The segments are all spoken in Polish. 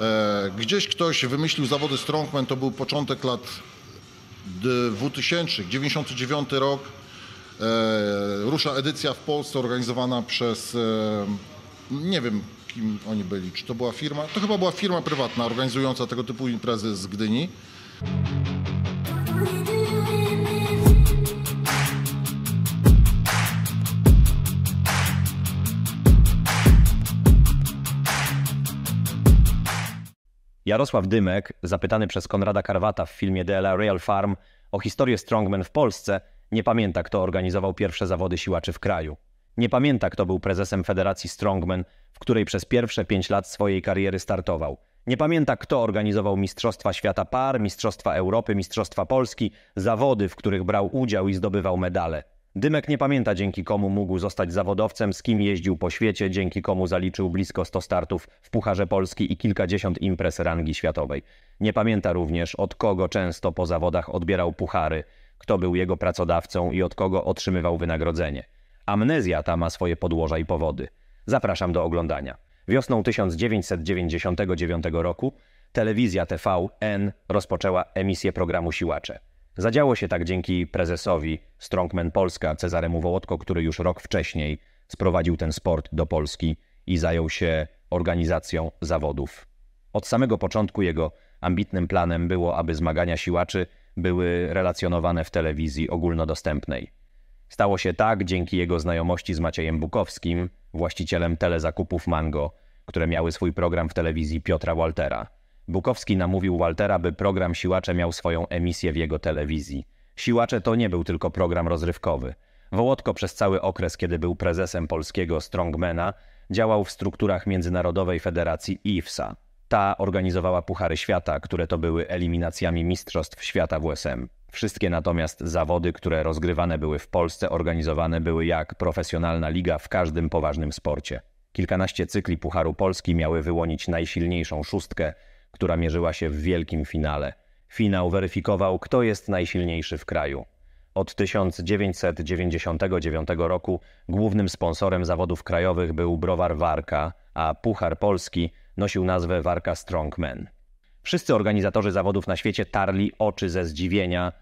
E, gdzieś ktoś wymyślił zawody strongman, to był początek lat 2000, 99 rok. E, rusza edycja w Polsce organizowana przez, e, nie wiem kim oni byli, czy to była firma, to chyba była firma prywatna organizująca tego typu imprezy z Gdyni. Jarosław Dymek, zapytany przez Konrada Karwata w filmie DLA Real Farm o historię strongman w Polsce, nie pamięta, kto organizował pierwsze zawody siłaczy w kraju. Nie pamięta, kto był prezesem Federacji Strongman, w której przez pierwsze pięć lat swojej kariery startował. Nie pamięta, kto organizował Mistrzostwa Świata Par, Mistrzostwa Europy, Mistrzostwa Polski, zawody, w których brał udział i zdobywał medale. Dymek nie pamięta dzięki komu mógł zostać zawodowcem, z kim jeździł po świecie, dzięki komu zaliczył blisko 100 startów w Pucharze Polski i kilkadziesiąt imprez rangi światowej. Nie pamięta również od kogo często po zawodach odbierał puchary, kto był jego pracodawcą i od kogo otrzymywał wynagrodzenie. Amnezja ta ma swoje podłoża i powody. Zapraszam do oglądania. Wiosną 1999 roku telewizja TVN rozpoczęła emisję programu Siłacze. Zadziało się tak dzięki prezesowi Strongman Polska Cezaremu Wołotko, który już rok wcześniej sprowadził ten sport do Polski i zajął się organizacją zawodów. Od samego początku jego ambitnym planem było, aby zmagania siłaczy były relacjonowane w telewizji ogólnodostępnej. Stało się tak dzięki jego znajomości z Maciejem Bukowskim, właścicielem telezakupów Mango, które miały swój program w telewizji Piotra Waltera. Bukowski namówił Waltera, by program Siłacze miał swoją emisję w jego telewizji. Siłacze to nie był tylko program rozrywkowy. Wołodko przez cały okres, kiedy był prezesem polskiego Strongmana, działał w strukturach Międzynarodowej Federacji IFSA. Ta organizowała Puchary Świata, które to były eliminacjami Mistrzostw Świata w USM. Wszystkie natomiast zawody, które rozgrywane były w Polsce, organizowane były jak profesjonalna liga w każdym poważnym sporcie. Kilkanaście cykli Pucharu Polski miały wyłonić najsilniejszą szóstkę która mierzyła się w wielkim finale. Finał weryfikował, kto jest najsilniejszy w kraju. Od 1999 roku głównym sponsorem zawodów krajowych był browar Warka, a Puchar Polski nosił nazwę Warka Strongman. Wszyscy organizatorzy zawodów na świecie tarli oczy ze zdziwienia,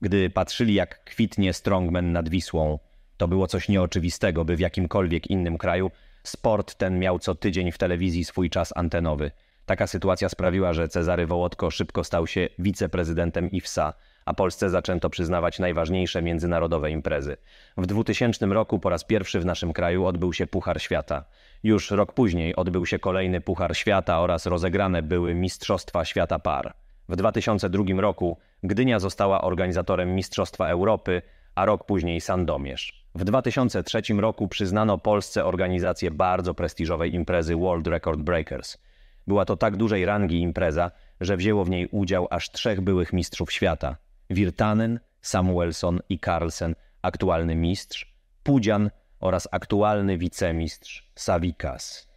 gdy patrzyli jak kwitnie Strongman nad Wisłą. To było coś nieoczywistego, by w jakimkolwiek innym kraju sport ten miał co tydzień w telewizji swój czas antenowy – Taka sytuacja sprawiła, że Cezary Wołodko szybko stał się wiceprezydentem IFSA, a Polsce zaczęto przyznawać najważniejsze międzynarodowe imprezy. W 2000 roku po raz pierwszy w naszym kraju odbył się Puchar Świata. Już rok później odbył się kolejny Puchar Świata oraz rozegrane były Mistrzostwa Świata Par. W 2002 roku Gdynia została organizatorem Mistrzostwa Europy, a rok później Sandomierz. W 2003 roku przyznano Polsce organizację bardzo prestiżowej imprezy World Record Breakers – była to tak dużej rangi impreza, że wzięło w niej udział aż trzech byłych mistrzów świata. Wirtanen, Samuelson i Carlsen, aktualny mistrz, Pudzian oraz aktualny wicemistrz Savikas.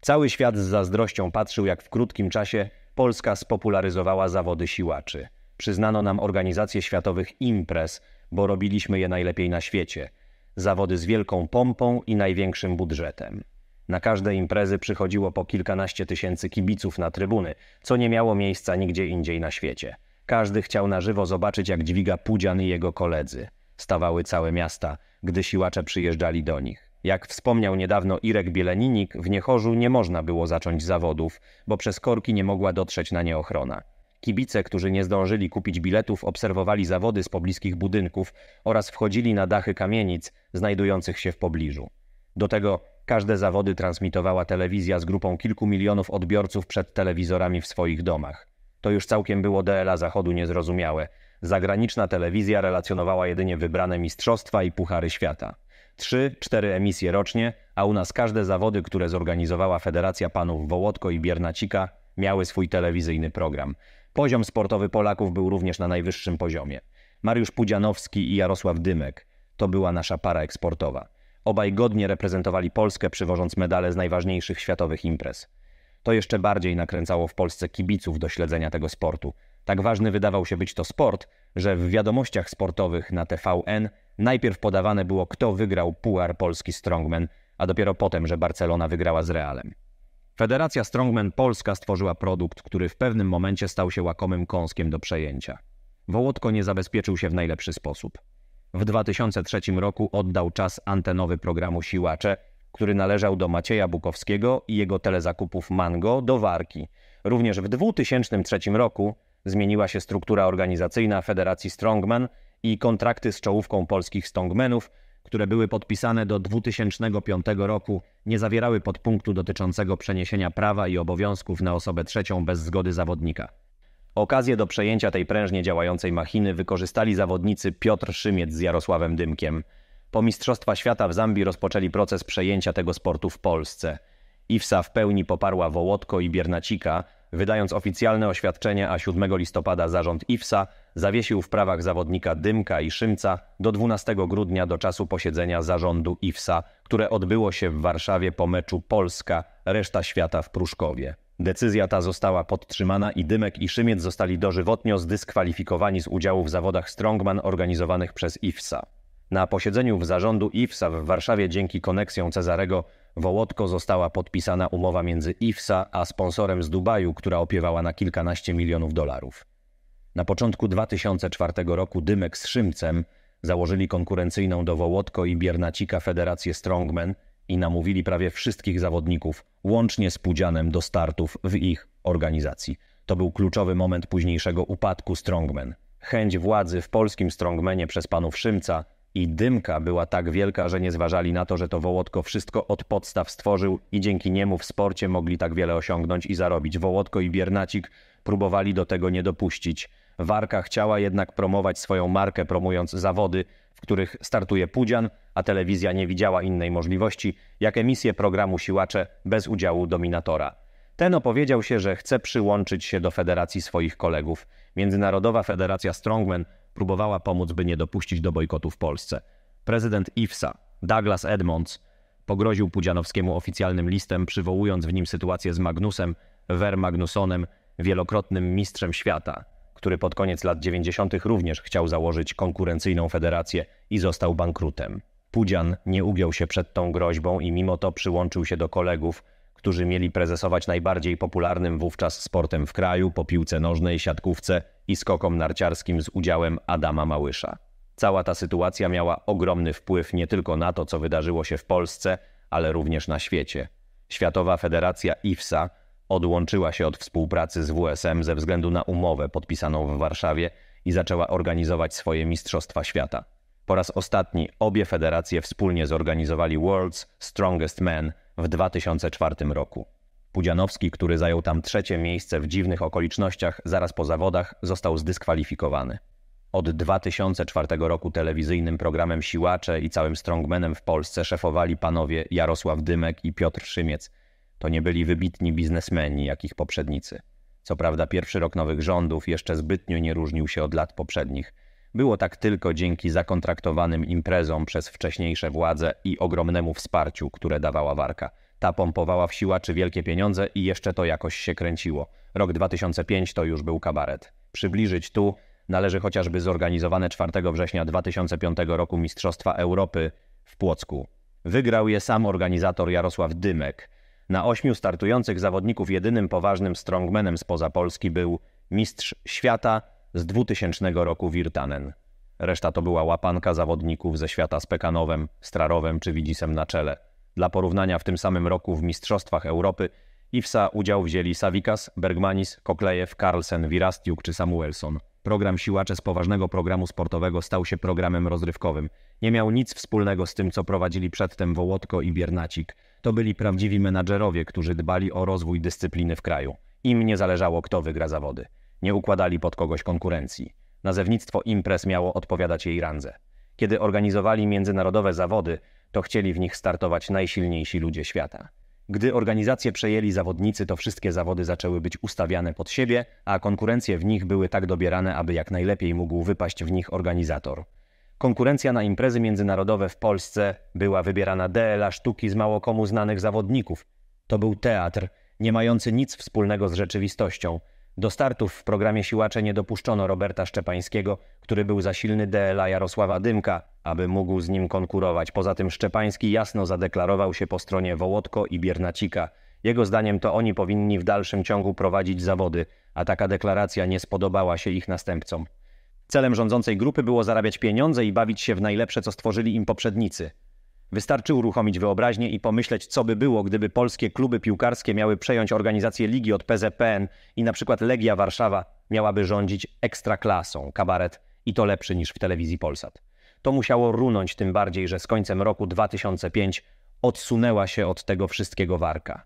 Cały świat z zazdrością patrzył, jak w krótkim czasie Polska spopularyzowała zawody siłaczy. Przyznano nam organizację światowych imprez, bo robiliśmy je najlepiej na świecie. Zawody z wielką pompą i największym budżetem. Na każde imprezy przychodziło po kilkanaście tysięcy kibiców na trybuny, co nie miało miejsca nigdzie indziej na świecie. Każdy chciał na żywo zobaczyć, jak dźwiga Pudzian i jego koledzy. Stawały całe miasta, gdy siłacze przyjeżdżali do nich. Jak wspomniał niedawno Irek Bieleninik, w Niechorzu nie można było zacząć zawodów, bo przez korki nie mogła dotrzeć na nie ochrona. Kibice, którzy nie zdążyli kupić biletów, obserwowali zawody z pobliskich budynków oraz wchodzili na dachy kamienic znajdujących się w pobliżu. Do tego Każde zawody transmitowała telewizja z grupą kilku milionów odbiorców przed telewizorami w swoich domach. To już całkiem było DLA Zachodu niezrozumiałe. Zagraniczna telewizja relacjonowała jedynie wybrane mistrzostwa i puchary świata. Trzy, cztery emisje rocznie, a u nas każde zawody, które zorganizowała Federacja Panów Wołodko i Biernacika, miały swój telewizyjny program. Poziom sportowy Polaków był również na najwyższym poziomie. Mariusz Pudzianowski i Jarosław Dymek to była nasza para eksportowa. Obaj godnie reprezentowali Polskę, przywożąc medale z najważniejszych światowych imprez. To jeszcze bardziej nakręcało w Polsce kibiców do śledzenia tego sportu. Tak ważny wydawał się być to sport, że w wiadomościach sportowych na TVN najpierw podawane było, kto wygrał Puar Polski Strongman, a dopiero potem, że Barcelona wygrała z Realem. Federacja Strongman Polska stworzyła produkt, który w pewnym momencie stał się łakomym kąskiem do przejęcia. Wołodko nie zabezpieczył się w najlepszy sposób. W 2003 roku oddał czas antenowy programu Siłacze, który należał do Macieja Bukowskiego i jego telezakupów Mango do Warki. Również w 2003 roku zmieniła się struktura organizacyjna Federacji Strongman i kontrakty z czołówką polskich strongmenów, które były podpisane do 2005 roku, nie zawierały podpunktu dotyczącego przeniesienia prawa i obowiązków na osobę trzecią bez zgody zawodnika. Okazję do przejęcia tej prężnie działającej machiny wykorzystali zawodnicy Piotr Szymiec z Jarosławem Dymkiem. Po Mistrzostwa Świata w Zambii rozpoczęli proces przejęcia tego sportu w Polsce. IFSA w pełni poparła Wołodko i Biernacika, wydając oficjalne oświadczenie, a 7 listopada zarząd IFSA zawiesił w prawach zawodnika Dymka i Szymca do 12 grudnia do czasu posiedzenia zarządu IFSA, które odbyło się w Warszawie po meczu Polska, reszta świata w Pruszkowie. Decyzja ta została podtrzymana i Dymek i Szymiec zostali dożywotnio zdyskwalifikowani z udziału w zawodach strongman organizowanych przez IFSA. Na posiedzeniu w zarządu IFSA w Warszawie dzięki koneksjom Cezarego Wołodko została podpisana umowa między IFSA a sponsorem z Dubaju, która opiewała na kilkanaście milionów dolarów. Na początku 2004 roku Dymek z Szymcem założyli konkurencyjną do Wołodko i Biernacika Federację Strongman – i namówili prawie wszystkich zawodników, łącznie z Pudzianem, do startów w ich organizacji. To był kluczowy moment późniejszego upadku Strongman. Chęć władzy w polskim Strongmanie przez panów Szymca i Dymka była tak wielka, że nie zważali na to, że to Wołodko wszystko od podstaw stworzył i dzięki niemu w sporcie mogli tak wiele osiągnąć i zarobić. Wołodko i Biernacik próbowali do tego nie dopuścić. Warka chciała jednak promować swoją markę, promując zawody, których startuje Pudzian, a telewizja nie widziała innej możliwości, jak emisję programu Siłacze bez udziału dominatora. Ten opowiedział się, że chce przyłączyć się do federacji swoich kolegów. Międzynarodowa Federacja Strongman próbowała pomóc, by nie dopuścić do bojkotu w Polsce. Prezydent IFSA, Douglas Edmonds, pogroził Pudzianowskiemu oficjalnym listem, przywołując w nim sytuację z Magnusem, Ver Magnusonem, wielokrotnym mistrzem świata który pod koniec lat 90. również chciał założyć konkurencyjną federację i został bankrutem. Pudzian nie ugiął się przed tą groźbą i mimo to przyłączył się do kolegów, którzy mieli prezesować najbardziej popularnym wówczas sportem w kraju po piłce nożnej, siatkówce i skokom narciarskim z udziałem Adama Małysza. Cała ta sytuacja miała ogromny wpływ nie tylko na to, co wydarzyło się w Polsce, ale również na świecie. Światowa Federacja IFSA Odłączyła się od współpracy z WSM ze względu na umowę podpisaną w Warszawie i zaczęła organizować swoje Mistrzostwa Świata. Po raz ostatni obie federacje wspólnie zorganizowali World's Strongest Men w 2004 roku. Pudzianowski, który zajął tam trzecie miejsce w dziwnych okolicznościach zaraz po zawodach, został zdyskwalifikowany. Od 2004 roku telewizyjnym programem Siłacze i całym Strongmanem w Polsce szefowali panowie Jarosław Dymek i Piotr Szymiec – to nie byli wybitni biznesmeni, jak ich poprzednicy. Co prawda, pierwszy rok nowych rządów jeszcze zbytnio nie różnił się od lat poprzednich. Było tak tylko dzięki zakontraktowanym imprezom przez wcześniejsze władze i ogromnemu wsparciu, które dawała Warka. Ta pompowała w siłaczy wielkie pieniądze i jeszcze to jakoś się kręciło. Rok 2005 to już był kabaret. Przybliżyć tu należy chociażby zorganizowane 4 września 2005 roku Mistrzostwa Europy w Płocku. Wygrał je sam organizator Jarosław Dymek – na ośmiu startujących zawodników jedynym poważnym strongmanem spoza Polski był mistrz świata z 2000 roku Wirtanen. Reszta to była łapanka zawodników ze świata z Pekanowem, Strarowem czy Widzisem na czele. Dla porównania w tym samym roku w Mistrzostwach Europy IFSA udział wzięli Savikas, Bergmanis, Koklejew, Carlsen, Virastiuk czy Samuelson. Program Siłacze z poważnego programu sportowego stał się programem rozrywkowym. Nie miał nic wspólnego z tym, co prowadzili przedtem Wołodko i Biernacik to byli prawdziwi menadżerowie, którzy dbali o rozwój dyscypliny w kraju. Im nie zależało, kto wygra zawody. Nie układali pod kogoś konkurencji. Nazewnictwo imprez miało odpowiadać jej randze. Kiedy organizowali międzynarodowe zawody, to chcieli w nich startować najsilniejsi ludzie świata. Gdy organizacje przejęli zawodnicy, to wszystkie zawody zaczęły być ustawiane pod siebie, a konkurencje w nich były tak dobierane, aby jak najlepiej mógł wypaść w nich organizator. Konkurencja na imprezy międzynarodowe w Polsce była wybierana DLA sztuki z mało komu znanych zawodników. To był teatr, nie mający nic wspólnego z rzeczywistością. Do startów w programie siłacze nie dopuszczono Roberta Szczepańskiego, który był za silny DLA Jarosława Dymka, aby mógł z nim konkurować. Poza tym Szczepański jasno zadeklarował się po stronie Wołodko i Biernacika. Jego zdaniem to oni powinni w dalszym ciągu prowadzić zawody, a taka deklaracja nie spodobała się ich następcom. Celem rządzącej grupy było zarabiać pieniądze i bawić się w najlepsze, co stworzyli im poprzednicy. Wystarczy uruchomić wyobraźnię i pomyśleć, co by było, gdyby polskie kluby piłkarskie miały przejąć organizację ligi od PZPN i na przykład Legia Warszawa miałaby rządzić ekstraklasą, kabaret i to lepszy niż w telewizji Polsat. To musiało runąć tym bardziej, że z końcem roku 2005 odsunęła się od tego wszystkiego warka.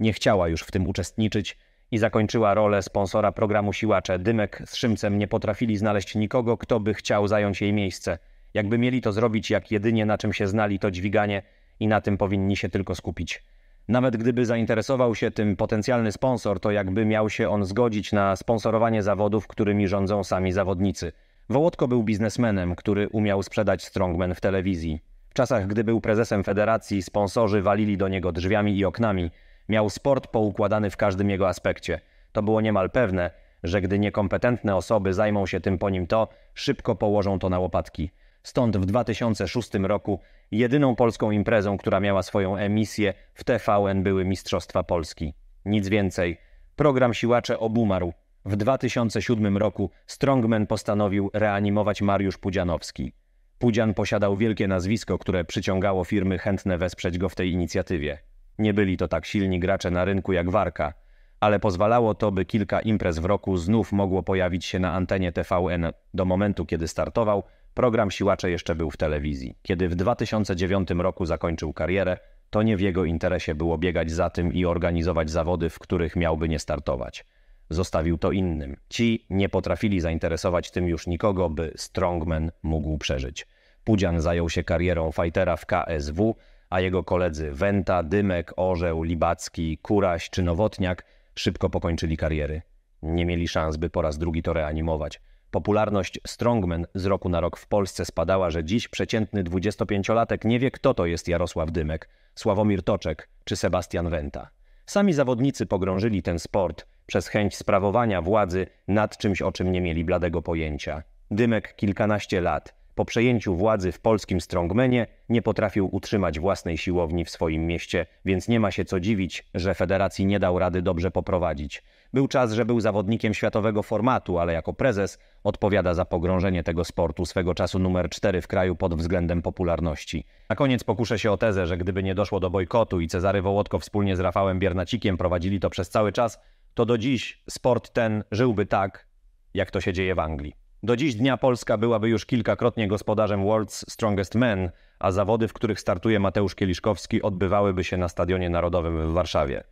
Nie chciała już w tym uczestniczyć, i zakończyła rolę sponsora programu Siłacze. Dymek z Szymcem nie potrafili znaleźć nikogo, kto by chciał zająć jej miejsce. Jakby mieli to zrobić, jak jedynie na czym się znali, to dźwiganie i na tym powinni się tylko skupić. Nawet gdyby zainteresował się tym potencjalny sponsor, to jakby miał się on zgodzić na sponsorowanie zawodów, którymi rządzą sami zawodnicy. Wołodko był biznesmenem, który umiał sprzedać strongman w telewizji. W czasach, gdy był prezesem federacji, sponsorzy walili do niego drzwiami i oknami. Miał sport poukładany w każdym jego aspekcie. To było niemal pewne, że gdy niekompetentne osoby zajmą się tym po nim to, szybko położą to na łopatki. Stąd w 2006 roku jedyną polską imprezą, która miała swoją emisję w TVN były Mistrzostwa Polski. Nic więcej. Program Siłacze obumarł. W 2007 roku Strongman postanowił reanimować Mariusz Pudzianowski. Pudzian posiadał wielkie nazwisko, które przyciągało firmy chętne wesprzeć go w tej inicjatywie. Nie byli to tak silni gracze na rynku jak Warka, ale pozwalało to, by kilka imprez w roku znów mogło pojawić się na antenie TVN. Do momentu, kiedy startował, program Siłacze jeszcze był w telewizji. Kiedy w 2009 roku zakończył karierę, to nie w jego interesie było biegać za tym i organizować zawody, w których miałby nie startować. Zostawił to innym. Ci nie potrafili zainteresować tym już nikogo, by Strongman mógł przeżyć. Pudzian zajął się karierą fightera w KSW, a jego koledzy Wenta, Dymek, Orzeł, Libacki, Kuraś czy Nowotniak szybko pokończyli kariery. Nie mieli szans, by po raz drugi to reanimować. Popularność strongman z roku na rok w Polsce spadała, że dziś przeciętny 25-latek nie wie kto to jest Jarosław Dymek, Sławomir Toczek czy Sebastian Wenta. Sami zawodnicy pogrążyli ten sport przez chęć sprawowania władzy nad czymś, o czym nie mieli bladego pojęcia. Dymek kilkanaście lat, po przejęciu władzy w polskim Strongmenie nie potrafił utrzymać własnej siłowni w swoim mieście, więc nie ma się co dziwić, że federacji nie dał rady dobrze poprowadzić. Był czas, że był zawodnikiem światowego formatu, ale jako prezes odpowiada za pogrążenie tego sportu, swego czasu numer 4 w kraju pod względem popularności. Na koniec pokuszę się o tezę, że gdyby nie doszło do bojkotu i Cezary Wołodko wspólnie z Rafałem Biernacikiem prowadzili to przez cały czas, to do dziś sport ten żyłby tak, jak to się dzieje w Anglii. Do dziś dnia Polska byłaby już kilkakrotnie gospodarzem World's Strongest Men, a zawody, w których startuje Mateusz Kieliszkowski, odbywałyby się na Stadionie Narodowym w Warszawie.